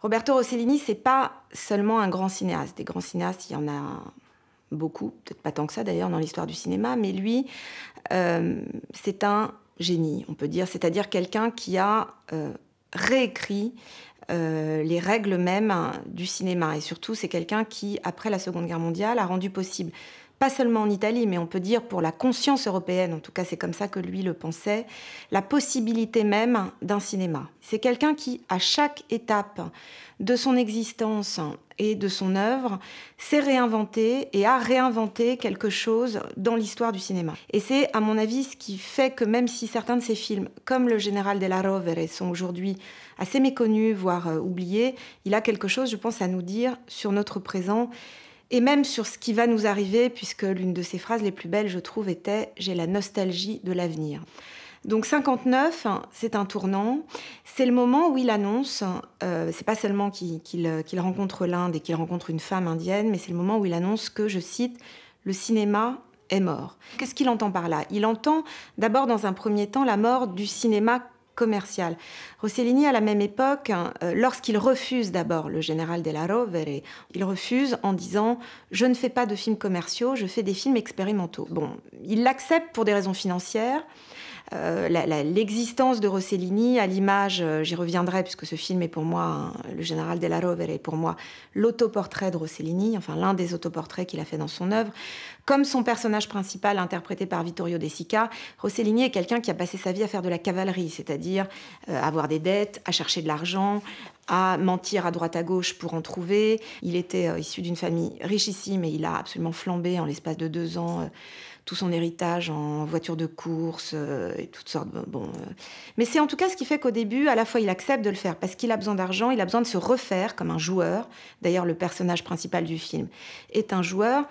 Roberto Rossellini, c'est pas seulement un grand cinéaste. Des grands cinéastes, il y en a beaucoup, peut-être pas tant que ça d'ailleurs dans l'histoire du cinéma, mais lui, euh, c'est un génie, on peut dire, c'est-à-dire quelqu'un qui a euh, réécrit euh, les règles mêmes hein, du cinéma. Et surtout, c'est quelqu'un qui, après la Seconde Guerre mondiale, a rendu possible pas seulement en Italie, mais on peut dire pour la conscience européenne, en tout cas c'est comme ça que lui le pensait, la possibilité même d'un cinéma. C'est quelqu'un qui, à chaque étape de son existence et de son œuvre, s'est réinventé et a réinventé quelque chose dans l'histoire du cinéma. Et c'est, à mon avis, ce qui fait que même si certains de ses films, comme Le Général de la Rovere, sont aujourd'hui assez méconnus, voire euh, oubliés, il a quelque chose, je pense, à nous dire sur notre présent et même sur ce qui va nous arriver, puisque l'une de ses phrases les plus belles, je trouve, était ⁇ J'ai la nostalgie de l'avenir ⁇ donc 59, c'est un tournant. C'est le moment où il annonce, euh, c'est pas seulement qu'il rencontre l'Inde et qu'il rencontre une femme indienne, mais c'est le moment où il annonce que, je cite, le cinéma est mort. Qu'est-ce qu'il entend par là Il entend d'abord dans un premier temps la mort du cinéma commercial. Rossellini, à la même époque, hein, euh, lorsqu'il refuse d'abord le général Della Rovere, il refuse en disant Je ne fais pas de films commerciaux, je fais des films expérimentaux. Bon, il l'accepte pour des raisons financières. Euh, l'existence de Rossellini à l'image, euh, j'y reviendrai puisque ce film est pour moi, hein, le général Della Rovere est pour moi l'autoportrait de Rossellini, enfin l'un des autoportraits qu'il a fait dans son œuvre. Comme son personnage principal interprété par Vittorio De Sica, Rossellini est quelqu'un qui a passé sa vie à faire de la cavalerie, c'est-à-dire euh, avoir des dettes, à chercher de l'argent, à mentir à droite à gauche pour en trouver. Il était euh, issu d'une famille richissime et il a absolument flambé en l'espace de deux ans euh, tout son héritage en voiture de course euh, et toutes sortes. bon, Mais c'est en tout cas ce qui fait qu'au début, à la fois, il accepte de le faire parce qu'il a besoin d'argent, il a besoin de se refaire comme un joueur. D'ailleurs, le personnage principal du film est un joueur.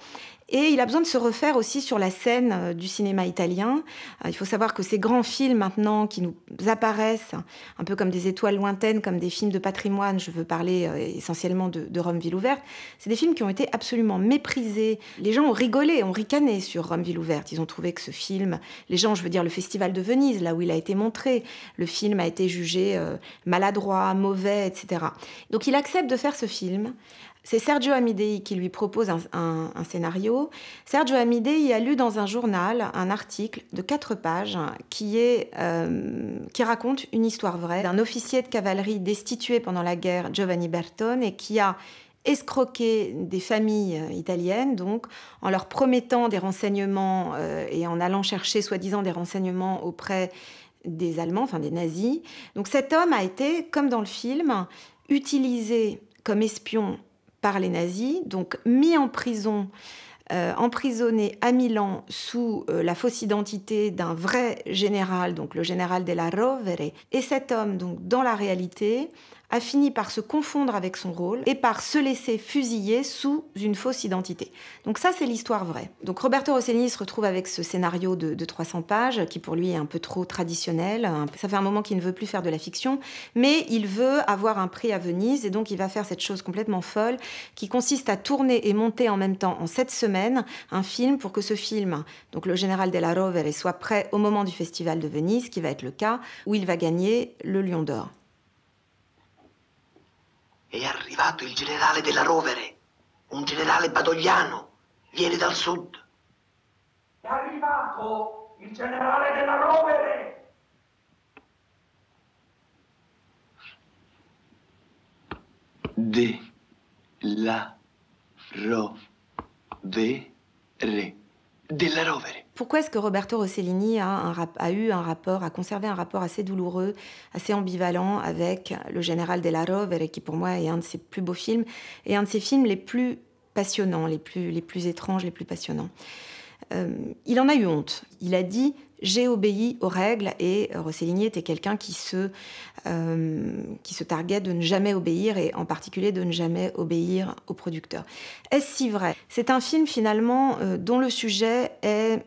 Et il a besoin de se refaire aussi sur la scène euh, du cinéma italien. Euh, il faut savoir que ces grands films maintenant qui nous apparaissent un peu comme des étoiles lointaines, comme des films de patrimoine, je veux parler euh, essentiellement de, Rome Ville ouverte, c'est des films qui ont été absolument méprisés. Les gens ont rigolé, ont ricané sur Rome Ville ouverte. Ils ont trouvé que ce film, les gens, je veux dire le Festival de Venise, là où il a été montré, le film a été jugé maladroit, mauvais, etc. Donc il accepte de faire ce film c'est Sergio Amidei qui lui propose un, scénario. Sergio Amidei a lu dans un journal un article de quatre pages euh, qui, raconte une histoire vraie d'un officier de cavalerie destitué pendant la guerre, Giovanni Bertone, et qui a escroqué des familles euh, italiennes, donc en leur promettant des renseignements euh, et en allant chercher soi-disant des renseignements auprès des Allemands, enfin des nazis. Donc cet homme a été, comme dans le film, utilisé comme espion par les nazis, donc mis en prison, euh, emprisonné à Milan sous euh, la fausse identité d'un vrai général, donc le général la Rovere. Et cet homme, donc dans la réalité, a fini par se confondre avec son rôle et par se laisser fusiller sous une fausse identité. Donc ça, c'est l'histoire vraie. Donc Roberto Rossellini se retrouve avec ce scénario de, 300 pages, qui pour lui est un peu trop traditionnel. Ça fait un moment qu'il ne veut plus faire de la fiction, mais il veut avoir un prix à Venise, et donc il va faire cette chose complètement folle, qui consiste à tourner et monter en même temps, en sept semaines, un film pour que ce film, donc le général della Rovere, soit prêt au moment du festival de Venise, qui va être le cas, où il va gagner le Lion d'Or. arrivato il generale della Rovere, un generale badogliano, viene dal sud. È arrivato il generale della Rovere! De la Rovere. Pourquoi est-ce que Roberto Rossellini a, eu un rapport, a conservé un rapport assez douloureux, assez ambivalent avec Le Général della Rovere, qui pour moi est un de ses plus beaux films et un de ses films les plus passionnants, les les plus étranges, les plus passionnants euh, il en a eu honte. Il a dit j'ai obéi aux règles et euh, Rossellini était quelqu'un qui se euh, qui se targuait de ne jamais obéir et en particulier de ne jamais obéir aux producteurs. Est-ce si vrai C'est un film finalement dont le sujet est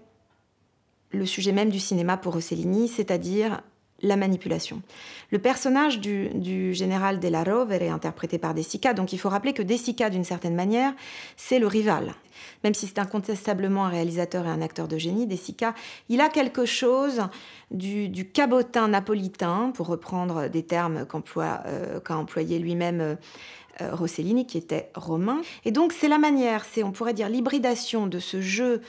le sujet même du cinéma pour Rossellini, c'est-à-dire la manipulation. Le personnage du, général De Rovere est interprété par Desica, donc il faut rappeler que Desica, d'une certaine manière, c'est le rival. Même si c'est incontestablement un réalisateur et un acteur de génie, Desica, il a quelque chose du, cabotin napolitain, pour reprendre des termes euh, qu'a employé lui-même euh, euh, Rossellini, qui était romain. Et donc c'est la manière, c'est on pourrait dire l'hybridation de ce jeu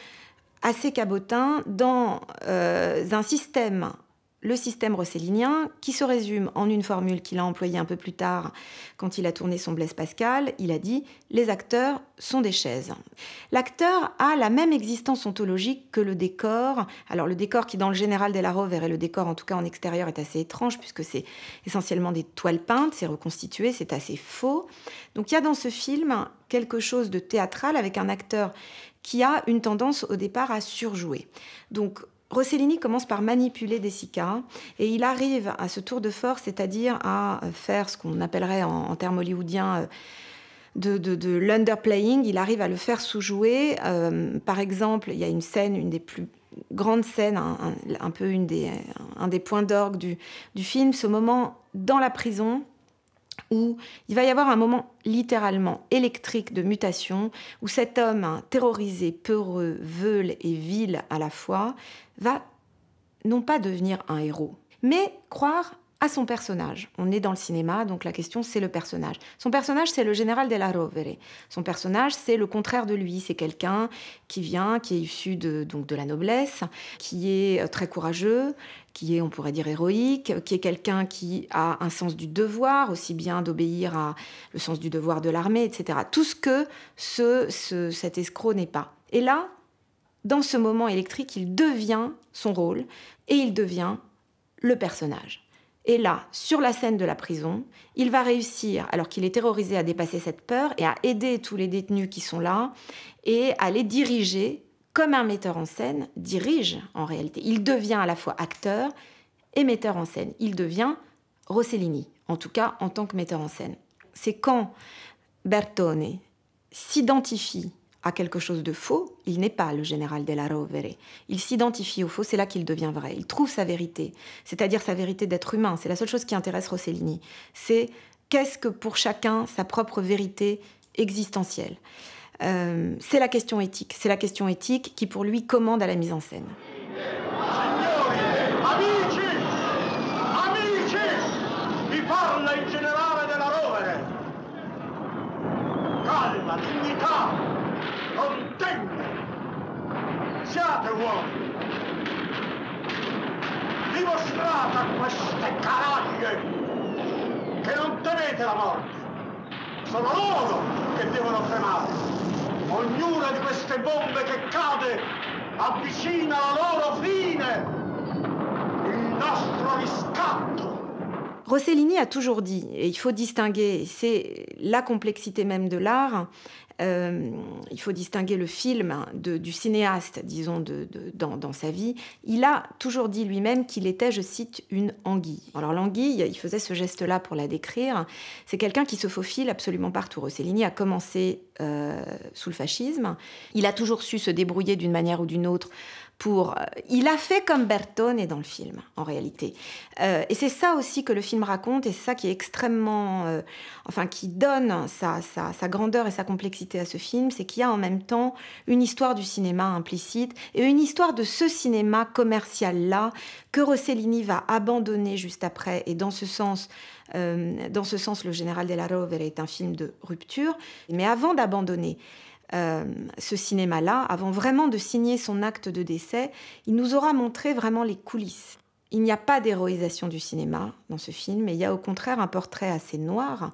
assez cabotin dans un système le système rossellinien, qui se résume en une formule qu'il a employée un peu plus tard quand il a tourné son Blaise Pascal. Il a dit Les acteurs sont des chaises. L'acteur a la même existence ontologique que le décor. Alors, le décor qui, dans le général des Rovere et le décor en tout cas en extérieur, est assez étrange puisque c'est essentiellement des toiles peintes, c'est reconstitué, c'est assez faux. Donc, il y a dans ce film quelque chose de théâtral avec un acteur qui a une tendance au départ à surjouer. Donc Rossellini commence par manipuler Dessica et il arrive à ce tour de force, c'est-à-dire à euh, faire ce qu'on appellerait en, termes hollywoodiens euh, de, l'underplaying. Il arrive à le faire sous-jouer. Euh, par exemple, il y a une scène, une des plus grandes scènes, un, peu une des, un des points d'orgue du film, ce moment dans la prison où il va y avoir un moment littéralement électrique de mutation, où cet homme hein, terrorisé, peureux, veule et vil à la fois, va non pas devenir un héros, mais croire à son personnage. On est dans le cinéma, donc la question c'est le personnage. Son personnage c'est le général della Rovere. Son personnage c'est le contraire de lui, c'est quelqu'un qui vient, qui est issu de, donc de la noblesse, qui est euh, très courageux, qui est on pourrait dire héroïque, qui est quelqu'un qui a un sens du devoir, aussi bien d'obéir à le sens du devoir de l'armée, etc. Tout ce que ce, cet escroc n'est pas. Et là, dans ce moment électrique, il devient son rôle et il devient le personnage. Et là, sur la scène de la prison, il va réussir, alors qu'il est terrorisé, à dépasser cette peur et à aider tous les détenus qui sont là et à les diriger comme un metteur en scène dirige en réalité. Il devient à la fois acteur et metteur en scène. Il devient Rossellini, en tout cas en tant que metteur en scène. C'est quand Bertone s'identifie à quelque chose de faux, il n'est pas le général della Rovere. Il s'identifie au faux, c'est là qu'il devient vrai. Il trouve sa vérité, c'est-à-dire sa vérité d'être humain. C'est la seule chose qui intéresse Rossellini. C'est qu'est-ce que pour chacun sa propre vérité existentielle euh, C'est la question éthique. C'est la question éthique qui, pour lui, commande à la mise en scène. Cominciate, uomini! Dimostrate a queste caraglie che non temete la morte! Sono loro che devono tremare! Ognuna di queste bombe che cade avvicina la loro fine! Il nostro riscatto! Rossellini a toujours dit, et il faut distinguer, c'est la complexité même de l'art, euh, il faut distinguer le film du cinéaste, disons, dans, sa vie. Il a toujours dit lui-même qu'il était, je cite, une anguille. Alors l'anguille, il faisait ce geste-là pour la décrire. C'est quelqu'un qui se faufile absolument partout. Rossellini a commencé euh, sous le fascisme. Il a toujours su se débrouiller d'une manière ou d'une autre pour... Euh, il a fait comme Bertone dans le film, en réalité. Euh, et c'est ça aussi que le film raconte, et c'est ça qui est extrêmement... Euh, enfin, qui donne sa, grandeur et sa complexité à ce film, c'est qu'il y a en même temps une histoire du cinéma implicite, et une histoire de ce cinéma commercial-là, que Rossellini va abandonner juste après, et dans ce sens... dans ce sens, Le Général de la Rovere est un film de rupture, mais avant d'abandonner, euh, ce cinéma-là, avant vraiment de signer son acte de décès, il nous aura montré vraiment les coulisses. Il n'y a pas d'héroïsation du cinéma dans ce film, mais il y a au contraire un portrait assez noir,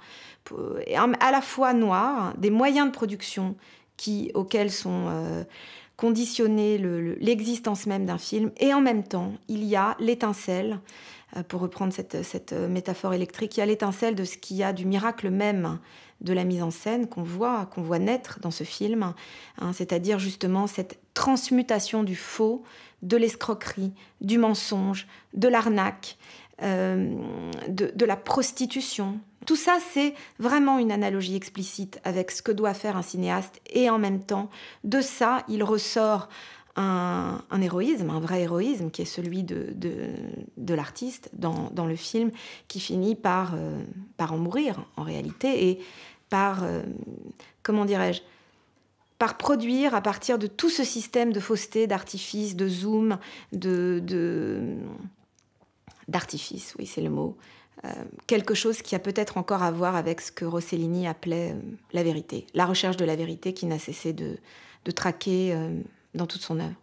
à la fois noir, des moyens de production qui, auxquels sont... Euh, conditionner l'existence même d'un film. Et en même temps, il y a l'étincelle, euh, pour reprendre cette, euh, métaphore électrique, il y a l'étincelle de ce qu'il y a du miracle même de la mise en scène qu'on voit, qu'on voit naître dans ce film, hein, c'est-à-dire justement cette transmutation du faux, de l'escroquerie, du mensonge, de l'arnaque, euh, de, la prostitution. Tout ça, c'est vraiment une analogie explicite avec ce que doit faire un cinéaste. Et en même temps, de ça, il ressort un, héroïsme, un vrai héroïsme, qui est celui de, l'artiste dans, le film, qui finit euh, par, en mourir en réalité, et par, euh, comment dirais-je, par produire à partir de tout ce système de fausseté, d'artifice, de zoom, de d'artifice, oui c'est le mot, euh, quelque chose qui a peut-être encore à voir avec ce que Rossellini appelait euh, la vérité, la recherche de la vérité qui n'a cessé de, de traquer euh, dans toute son œuvre.